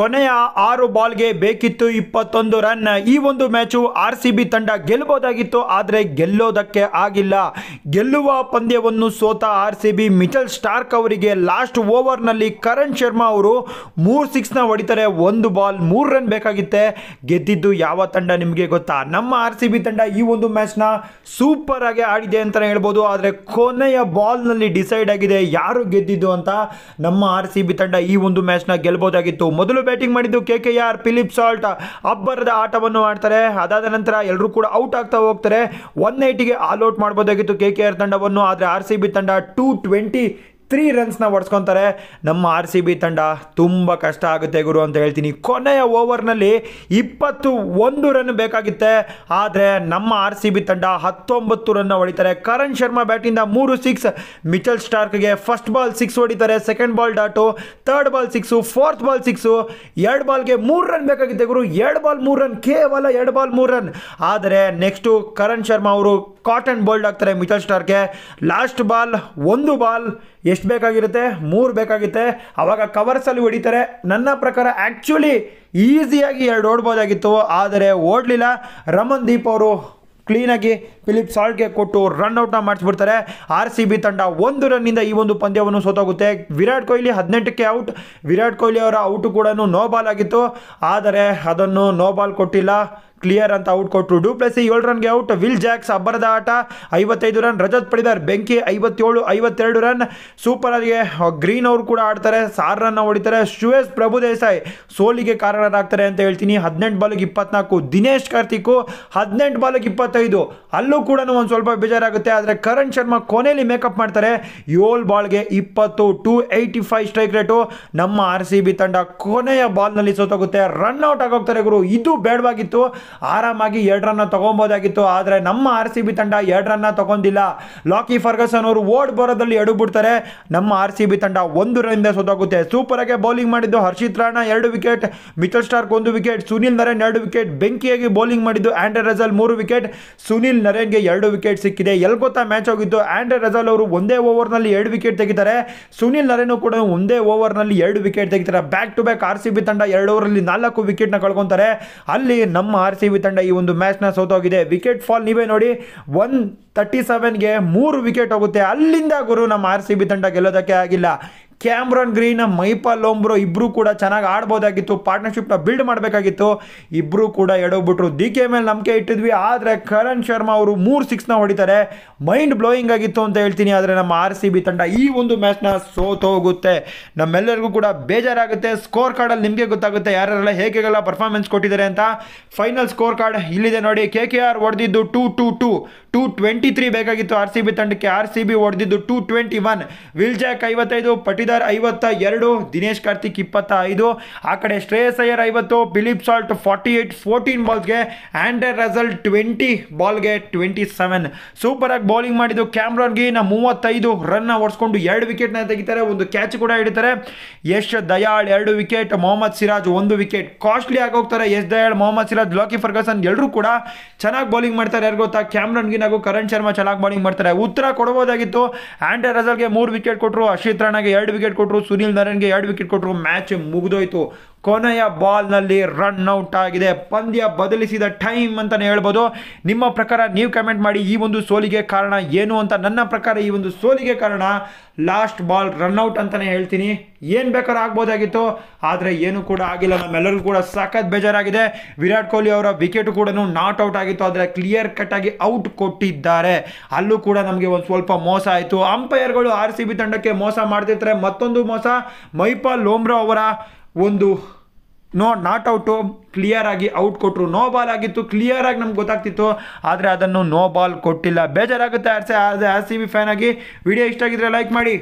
ಕೊನೆಯ ಆರು ಬಾಲ್ಗೆ ಬೇಕಿತ್ತು ಇಪ್ಪತ್ತೊಂದು ರನ್ ಈ ಒಂದು ಮ್ಯಾಚು ಆರ್ ಸಿ ಬಿ ತಂಡ ಗೆಲ್ಲಬಹುದಾಗಿತ್ತು ಆದರೆ ಗೆಲ್ಲೋದಕ್ಕೆ ಆಗಿಲ್ಲ ಗೆಲ್ಲುವ ಪಂದ್ಯವನ್ನು ಸೋತ R C B Mitchell Starc ಅವರಿಗೆ ಲಾಸ್ಟ್ ಓವರ್ನಲ್ಲಿ ಕರಣ್ ಶರ್ಮಾ ಅವರು ಮೂರು ಸಿಕ್ಸ್ನ ಹೊಡಿತಾರೆ ಒಂದು ಬಾಲ್ ಮೂರು ರನ್ ಬೇಕಾಗಿತ್ತೆ ಗೆದ್ದಿದ್ದು ಯಾವ ತಂಡ ನಿಮಗೆ ಗೊತ್ತಾ ನಮ್ಮ ಆರ್ ಸಿ ಬಿ ತಂಡ ಈ ಒಂದು ಮ್ಯಾಚ್ನ ಸೂಪರ್ ಆಗಿ ಆಡಿದೆ ಅಂತಲೇ ಹೇಳ್ಬೋದು ಆದರೆ ಕೊನೆಯ ಬಾಲ್ನಲ್ಲಿ ಡಿಸೈಡ್ ಆಗಿದೆ ಯಾರು ಗೆದ್ದಿದ್ದು ಅಂತ ನಮ್ಮ ಆರ್ ಸಿ ಬಿ ತಂಡ ಈ ಒಂದು ಮ್ಯಾಚ್ನ ಗೆಲ್ಲಬಹುದಾಗಿತ್ತು ಮೊದಲು ಬ್ಯಾಟಿಂಗ್ ಮಾಡಿದ್ದು K K R Philip Salt ಅಬ್ಬರದ ಆಟವನ್ನು ಆಡ್ತಾರೆ ಅದಾದ ನಂತರ ಎಲ್ಲರೂ ಕೂಡ ಔಟ್ ಆಗ್ತಾ ಹೋಗ್ತಾರೆ ಒನ್ ಏಯ್ಟಿಗೆ ಆಲ್ ಔಟ್ ಮಾಡ್ಬೋದಾಗಿತ್ತು ಕೆ ಕೆ ಆರ್ ತಂಡವನ್ನು ಆದರೆ ಆರ್ ಸಿ ಬಿ ತಂಡ ಟೂ ಟ್ವೆಂಟಿ ತ್ರೀ ರನ್ಸ್ನ ಹೊಡ್ಸ್ಕೊತಾರೆ ನಮ್ಮ ಆರ್ ಸಿ ಬಿ ತಂಡ ತುಂಬ ಕಷ್ಟ ಆಗುತ್ತೆ ಗುರು ಅಂತ ಹೇಳ್ತೀನಿ ಕೊನೆಯ ಓವರ್ನಲ್ಲಿ ಇಪ್ಪತ್ತು ಒಂದು ರನ್ ಬೇಕಾಗಿತ್ತೆ ಆದರೆ ನಮ್ಮ ಆರ್ ಸಿ ಬಿ ತಂಡ ಹತ್ತೊಂಬತ್ತು ರನ್ನ ಹೊಡಿತಾರೆ ಕರಣ್ ಶರ್ಮಾ ಬ್ಯಾಟಿಂದ ಮೂರು ಸಿಕ್ಸ್ ಮಿಚಲ್ ಸ್ಟಾರ್ಕ್ಗೆ ಫಸ್ಟ್ ಬಾಲ್ ಸಿಕ್ಸ್ ಹೊಡಿತಾರೆ second ball dot third ball six fourth ball six ಎರಡು ಬಾಲ್ಗೆ ಮೂರು ರನ್ ಬೇಕಾಗಿತ್ತೆ ಗುರು ಎರಡು ಬಾಲ್ ಮೂರು ರನ್ ಕೇವಲ ಎರಡು ಬಾಲ್ ಮೂರು ರನ್ ಆದರೆ ನೆಕ್ಸ್ಟು ಕರಣ್ ಶರ್ಮಾ ಅವರು ಕಾಟನ್ ಬೋಲ್ಡ್ ಆಗ್ತಾರೆ ಮಿಚಲ್ ಸ್ಟಾರ್ಗೆ ಲಾಸ್ಟ್ ಬಾಲ್ ಒಂದು ಬಾಲ್ ಎಷ್ಟು ಎಷ್ಟು ಬೇಕಾಗಿರುತ್ತೆ ಮೂರು ಬೇಕಾಗಿತ್ತೆ ಅವಾಗ ಕವರ್ಸಲ್ಲಿ ಹೊಡಿತಾರೆ ನನ್ನ ಪ್ರಕಾರ ಆ್ಯಕ್ಚುಲಿ ಈಸಿಯಾಗಿ ಎರಡು ಓಡ್ಬೋದಾಗಿತ್ತು ಆದರೆ ಓಡಲಿಲ್ಲ ರಮನ್ ದೀಪ್ ಅವರು ಕ್ಲೀನಾಗಿ ಫಿಲಿಪ್ ಸಾಲ್ಟ್ಗೆ ಕೊಟ್ಟು ರನ್ಔಟ್ನ ಮಾಡಿಸ್ಬಿಡ್ತಾರೆ ಆರ್ ಸಿ ಬಿ ತಂಡ ಒಂದು ರನ್ನಿಂದ ಈ ಒಂದು ಪಂದ್ಯವನ್ನು ಸೋತೋಗುತ್ತೆ ವಿರಾಟ್ ಕೊಹ್ಲಿ ಹದಿನೆಂಟಕ್ಕೆ ಔಟ್ ವಿರಾಟ್ ಕೊಹ್ಲಿ ಅವರ ಔಟು ಕೂಡ ನೋ ಬಾಲ್ ಆಗಿತ್ತು ಆದರೆ ಅದನ್ನು ನೋ ಬಾಲ್ ಕೊಟ್ಟಿಲ್ಲ ಕ್ಲಿಯರ್ ಅಂತ ಔಟ್ ಕೊಟ್ಟರು ಪ್ಲಸ್ ಏಳು ರನ್ಗೆ ಔಟ್ ವಿಲ್ ಜಾಕ್ಸ್ ಅಬ್ಬರದ ಆಟ ಐವತ್ತೈದು ರನ್ ರಜತ್ ಪಡೆದಾರೆ ಬೆಂಕಿ ಐವತ್ತೇಳು ಐವತ್ತೆರಡು ರನ್ ಸೂಪರ್ ಆಗಿ ಗ್ರೀನ್ ಅವರು ಕೂಡ ಆಡ್ತಾರೆ ಸಾರ್ ರನ್ನ ಹೊಡಿತಾರೆ ಶುಯಸ್ ಪ್ರಭು ಸೋಲಿಗೆ ಕಾರಣರಾಗ್ತಾರೆ ಅಂತ ಹೇಳ್ತೀನಿ ಹದಿನೆಂಟು ಬಾಲಿಗೆ ಇಪ್ಪತ್ನಾಲ್ಕು ದಿನೇಶ್ ಕಾರ್ತಿಕ್ ಹದಿನೆಂಟು ಬಾಲಿಗೆ ಇಪ್ಪತ್ತೈದು ಅಲ್ಲೂ ಕೂಡ ಒಂದು ಸ್ವಲ್ಪ ಬೇಜಾರಾಗುತ್ತೆ ಆದರೆ ಕರಣ್ ಶರ್ಮಾ ಕೊನೆಯಲ್ಲಿ ಮೇಕಪ್ ಮಾಡ್ತಾರೆ ಏಳು ಬಾಲ್ಗೆ ಇಪ್ಪತ್ತು two eighty five strike rate ನಮ್ಮ ಆರ್ ಸಿ ಬಿ ತಂಡ ಕೊನೆಯ ಬಾಲ್ನಲ್ಲಿ ಸೋತೋಗುತ್ತೆ ರನ್ ಔಟ್ ಆಗೋಗ್ತಾರೆ ಗುರು ಇದು ಬೇಡವಾಗಿತ್ತು ಆರಾಮಾಗಿ ಎರಡು ರನ್ನ ತಗೊಬೋದಾಗಿತ್ತು ಆದರೆ ನಮ್ಮ ಆರ್ ಸಿ ಬಿ ತಂಡ ಎರಡು ರನ್ನ ತಗೊಂಡಿಲ್ಲ ಲಾಕಿ ಫರ್ಗಸನ್ ಅವರು ಓಡ್ ಬರೋದಲ್ಲಿ ಎಡು ನಮ್ಮ ಆರ್ ಸಿ ಬಿ ತಂಡ ಒಂದು ರನ್ನಿಂದ ಸೋತೋಗುತ್ತೆ ಸೂಪರ್ ಆಗಿ ಬೌಲಿಂಗ್ ಮಾಡಿದ್ದು ಹರ್ಷಿತ್ ರಾಣಾ ಎರಡು ವಿಕೆಟ್ ಮಿಚಲ್ ಸ್ಟಾರ್ಕ್ ಒಂದು ವಿಕೆಟ್ ಸುನಿಲ್ ನರೇನ್ ಎರಡು ವಿಕೆಟ್ ಬೆಂಕಿಯಾಗಿ ಬೌಲಿಂಗ್ ಮಾಡಿದ್ದು ಆಂಡ್ರೆ ರಜಲ್ ಮೂರು ವಿಕೆಟ್ ಸುನಿಲ್ ನರೇನ್ಗೆ ಎರಡು ವಿಕೆಟ್ ಸಿಕ್ಕಿದೆ ಎಲ್ಲಿ ಗೊತ್ತಾ ಮ್ಯಾಚ್ ಹೋಗಿದ್ದು ಆಂಡ್ರೆ ರಜಲ್ ಅವರು ಒಂದೇ ಓವರ್ನಲ್ಲಿ ಎರಡು ವಿಕೆಟ್ ತೆಗಿತಾರೆ ಸುನಿಲ್ ನರೇನು ಕೂಡ ಒಂದೇ ಓವರ್ನಲ್ಲಿ ಎರಡು ವಿಕೆಟ್ ತೆಗಿತಾರೆ back to back R C B ತಂಡ ಎರಡು ಓವರಲ್ಲಿ ನಾಲ್ಕು ವಿಕೆಟ್ನ ಕಳ್ಕೊತಾರೆ ಅಲ್ಲಿ ನಮ್ಮ ಆರ್ ಸಿ ಬಿ ತಂಡ ಈ ಒಂದು ಮ್ಯಾಚ್ನ ಸೋತೋಗಿದೆ ವಿಕೆಟ್ ಫಾಲ್ ನೀವೇ ನೋಡಿ ಒನ್ ತರ್ಟಿ ಸೆವೆನ್ಗೆ ಮೂರು ವಿಕೆಟ್ ಹೋಗುತ್ತೆ ಅಲ್ಲಿಂದ ಗುರು ನಮ್ಮ ಆರ್ ಸಿ ಬಿ ತಂಡ ಗೆಲ್ಲೋದಕ್ಕೆ ಆಗಿಲ್ಲ ಕ್ಯಾಮ್ರಾನ್ ಗ್ರೀನ್ ಮೈಪಾಲ್ ಲೋಂಬ್ರೋ ಇಬ್ಬರು ಕೂಡ ಚೆನ್ನಾಗಿ ಆಡ್ಬೋದಾಗಿತ್ತು ಪಾರ್ಟ್ನರ್ಶಿಪ್ನ ಬಿಲ್ಡ್ ಮಾಡಬೇಕಾಗಿತ್ತು ಇಬ್ಬರು ಕೂಡ ಎಡೋಗ್ಬಿಟ್ರು ಡಿ ಕೆ ಮೇಲೆ ನಂಬಿಕೆ ಇಟ್ಟಿದ್ವಿ ಆದರೆ ಕರಣ್ ಶರ್ಮಾ ಅವರು ಮೂರು ಸಿಕ್ಸ್ನ ಹೊಡಿತಾರೆ ಮೈಂಡ್ ಬ್ಲೋಯಿಂಗ್ ಆಗಿತ್ತು ಅಂತ ಹೇಳ್ತೀನಿ ಆದರೆ ನಮ್ಮ ಆರ್ ಸಿ ಬಿ ತಂಡ ಈ ಒಂದು ಮ್ಯಾಚ್ನ ಸೋತೋಗುತ್ತೆ ನಮ್ಮೆಲ್ಲರಿಗೂ ಕೂಡ ಬೇಜಾರಾಗುತ್ತೆ ಸ್ಕೋರ್ ಕಾರ್ಡಲ್ಲಿ ನಿಮಗೆ ಗೊತ್ತಾಗುತ್ತೆ ಯಾರೆಲ್ಲ ಹೇಗೆಲ್ಲ ಪರ್ಫಾರ್ಮೆನ್ಸ್ ಕೊಟ್ಟಿದ್ದಾರೆ ಅಂತ ಫೈನಲ್ ಸ್ಕೋರ್ ಕಾರ್ಡ್ ಇಲ್ಲಿದೆ ನೋಡಿ ಕೆ ಕೆ ಆರ್ ಹೊಡೆದಿದ್ದು two two two two twenty three ಬೇಕಾಗಿತ್ತು ಆರ್ ಸಿ ಬಿ ತಂಡಕ್ಕೆ ಆರ್ ಸಿ ಬಿ ಹೊಡೆದಿದ್ದು ಟೂ ಟ್ವೆಂಟಿ ಒನ್ ಜಾಕ್ ಐವತ್ತೈದು ಪಟಿದ ಶ್ರೀಧರ್ ಐವತ್ತ ಎರಡು ದಿನೇಶ್ ಕಾರ್ತಿಕ್ ಇಪ್ಪತ್ತ ಐದು ಆ ಕಡೆ ಶ್ರೇಯಸ್ ಅಯ್ಯರ್ ಐವತ್ತು Philip Salt forty eight fourteen ಬಾಲ್ಸ್ಗೆ ಆ್ಯಂಡರ್ ರಸಲ್ ಟ್ವೆಂಟಿ ಬಾಲ್ಗೆ ಟ್ವೆಂಟಿ ಸೆವೆನ್ ಸೂಪರಾಗಿ ಬೌಲಿಂಗ್ ಮಾಡಿದ್ದು ಕ್ಯಾಮ್ರಾನ್ಗೆ ಗೀನ ಮೂವತ್ತೈದು ರನ್ನ ಹೊಡ್ಸ್ಕೊಂಡು ಎರಡು ವಿಕೆಟ್ನ ತೆಗಿತಾರೆ ಒಂದು ಕ್ಯಾಚ್ ಕೂಡ ಹಿಡಿತಾರೆ ಯಶ್ ದಯಾಳ್ ಎರಡು ವಿಕೆಟ್ ಮೊಹಮ್ಮದ್ ಸಿರಾಜ್ ಒಂದು ವಿಕೆಟ್ ಕಾಸ್ಟ್ಲಿ ಆಗಿ ಹೋಗ್ತಾರೆ ಯಶ್ ದಯಾಳ್ ಮೊಹಮ್ಮದ್ ಸಿರಾಜ್ ಲಾಕಿ ಫರ್ಗಸನ್ ಎಲ್ಲರೂ ಕೂಡ ಚೆನ್ನಾಗಿ ಬೌಲಿಂಗ್ ಮಾಡ್ತಾರೆ ಯಾರು ಗೊತ್ತಾ ಕ್ಯಾಮ್ರನ್ ನಾವು ಕರಣ್ ಶರ್ಮಾ ಚೆನ್ನಾಗಿ ಬೌಲಿಂಗ್ ಮಾಡ್ತಾರೆ ಉತ್ತರ ಕೊಡಬಹುದಾಗಿತ್ತು ಆ್ಯಂಡರ್ ರಸಲ್ಗೆ ಮೂರು ವಿಕೆಟ್ ಕೊಟ್ಟರು ಅಶ್ವಿತ್ ರಾಣಾಗೆ ಎರಡು ವಿಕೆಟ್ ಕೊಟ್ಟರು ಸುನೀಲ್ ನಾರಾಯಣ್ಗೆ ಎರಡು ವಿಕೆಟ್ ಕೊಟ್ಟರು ಮ್ಯಾಚ್ ಮುಗಿದೋಯ್ತು ಕೊನೆಯ ಬಾಲ್ನಲ್ಲಿ ರನ್ ಔಟ್ ಆಗಿದೆ ಪಂದ್ಯ ಬದಲಿಸಿದ ಟೈಮ್ ಅಂತಲೇ ಹೇಳ್ಬೋದು ನಿಮ್ಮ ಪ್ರಕಾರ ನೀವು ಕಮೆಂಟ್ ಮಾಡಿ ಈ ಒಂದು ಸೋಲಿಗೆ ಕಾರಣ ಏನು ಅಂತ ನನ್ನ ಪ್ರಕಾರ ಈ ಒಂದು ಸೋಲಿಗೆ ಕಾರಣ ಲಾಸ್ಟ್ ಬಾಲ್ ರನ್ಔಟ್ ಅಂತಲೇ ಹೇಳ್ತೀನಿ ಏನು ಬೇಕಾದ್ರೂ ಆಗ್ಬೋದಾಗಿತ್ತು ಆದರೆ ಏನೂ ಕೂಡ ಆಗಿಲ್ಲ ನಮ್ಮೆಲ್ಲರಿಗೂ ಕೂಡ ಸಖತ್ ಬೇಜಾರಾಗಿದೆ ವಿರಾಟ್ ಕೊಹ್ಲಿ ಅವರ ವಿಕೆಟ್ ಕೂಡ ನಾಟ್ ಔಟ್ ಆಗಿತ್ತು ಆದರೆ ಕ್ಲಿಯರ್ ಕಟ್ ಆಗಿ ಔಟ್ ಕೊಟ್ಟಿದ್ದಾರೆ ಅಲ್ಲೂ ಕೂಡ ನಮಗೆ ಒಂದು ಸ್ವಲ್ಪ ಮೋಸ ಆಯಿತು ಅಂಪೈರ್ಗಳು ಆರ್ ಸಿ ಬಿ ತಂಡಕ್ಕೆ ಮೋಸ ಮಾಡ್ತಿರ್ತಾರೆ ಮತ್ತೊಂದು ಮೋಸ ಮೈಪಾಲ್ ಲೋಮ್ರಾ ಅವರ ಒಂದು ನೋ ನಾಟ್ ಔಟು ಕ್ಲಿಯರ್ ಆಗಿ ಔಟ್ ಕೊಟ್ಟರು ನೋ ಬಾಲ್ ಆಗಿತ್ತು ಕ್ಲಿಯರ್ ಆಗಿ ನಮ್ಗೆ ಗೊತ್ತಾಗ್ತಿತ್ತು ಆದರೆ ಅದನ್ನು ನೋ ಬಾಲ್ ಕೊಟ್ಟಿಲ್ಲ ಬೇಜಾರಾಗುತ್ತೆ R C R C B fan ಆಗಿ ವಿಡಿಯೋ ಇಷ್ಟ ಆಗಿದ್ರೆ ಲೈಕ್ ಮಾಡಿ